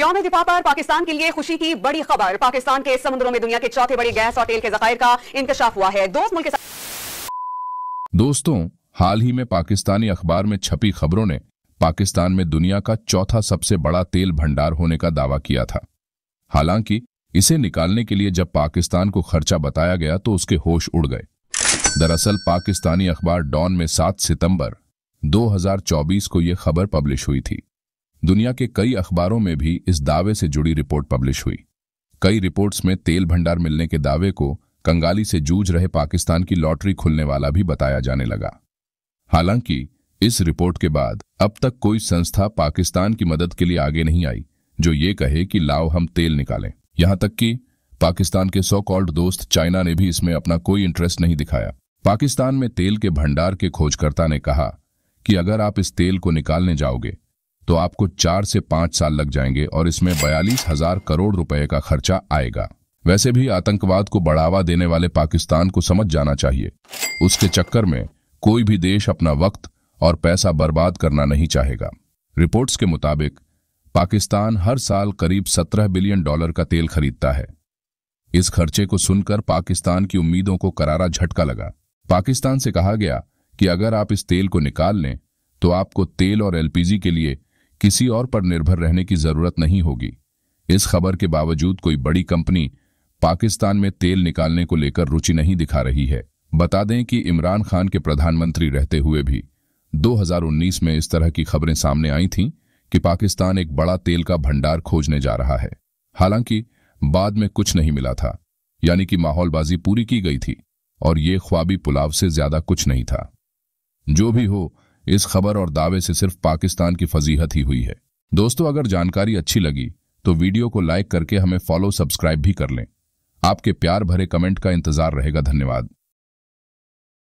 यौम दिफा पर पाकिस्तान के लिए खुशी की बड़ी खबर पाकिस्तान के समुद्रों में दुनिया के चौथे बड़े गैस और तेल के जखायर का इंकशाफ हुआ है दोस्त मुल्क दोस्तों हाल ही में पाकिस्तानी अखबार में छपी खबरों ने पाकिस्तान में दुनिया का चौथा सबसे बड़ा तेल भंडार होने का दावा किया था हालांकि इसे निकालने के लिए जब पाकिस्तान को खर्चा बताया गया तो उसके होश उड़ गए दरअसल पाकिस्तानी अखबार डॉन में 7 सितंबर 2024 को यह खबर पब्लिश हुई थी दुनिया के कई अखबारों में भी इस दावे से जुड़ी रिपोर्ट पब्लिश हुई कई रिपोर्ट्स में तेल भंडार मिलने के दावे को कंगाली से जूझ रहे पाकिस्तान की लॉटरी खुलने वाला भी बताया जाने लगा हालांकि इस रिपोर्ट के बाद अब तक कोई संस्था पाकिस्तान की मदद के लिए आगे नहीं आई जो ये कहे कि लाओ हम तेल निकालें यहां तक कि पाकिस्तान के सो कॉल्ड दोस्त चाइना ने भी इसमें अपना कोई इंटरेस्ट नहीं दिखाया पाकिस्तान में तेल के भंडार के खोजकर्ता ने कहा कि अगर आप इस तेल को निकालने जाओगे तो आपको चार से पांच साल लग जाएंगे और इसमें बयालीस हजार करोड़ रुपए का खर्चा आएगा वैसे भी आतंकवाद को बढ़ावा देने वाले पाकिस्तान को समझ जाना चाहिए उसके चक्कर में कोई भी देश अपना वक्त और पैसा बर्बाद करना नहीं चाहेगा रिपोर्ट्स के मुताबिक पाकिस्तान हर साल करीब 17 बिलियन डॉलर का तेल खरीदता है इस खर्चे को सुनकर पाकिस्तान की उम्मीदों को करारा झटका लगा पाकिस्तान से कहा गया कि अगर आप इस तेल को निकाल लें तो आपको तेल और एलपीजी के लिए किसी और पर निर्भर रहने की जरूरत नहीं होगी इस खबर के बावजूद कोई बड़ी कंपनी पाकिस्तान में तेल निकालने को लेकर रुचि नहीं दिखा रही है बता दें कि इमरान खान के प्रधानमंत्री रहते हुए भी 2019 में इस तरह की खबरें सामने आई थीं कि पाकिस्तान एक बड़ा तेल का भंडार खोजने जा रहा है हालांकि बाद में कुछ नहीं मिला था यानी कि माहौलबाजी पूरी की गई थी और ये ख्वाबी पुलाव से ज्यादा कुछ नहीं था जो भी हो इस खबर और दावे से सिर्फ पाकिस्तान की फजीहत ही हुई है दोस्तों अगर जानकारी अच्छी लगी तो वीडियो को लाइक करके हमें फॉलो सब्सक्राइब भी कर लें आपके प्यार भरे कमेंट का इंतजार रहेगा धन्यवाद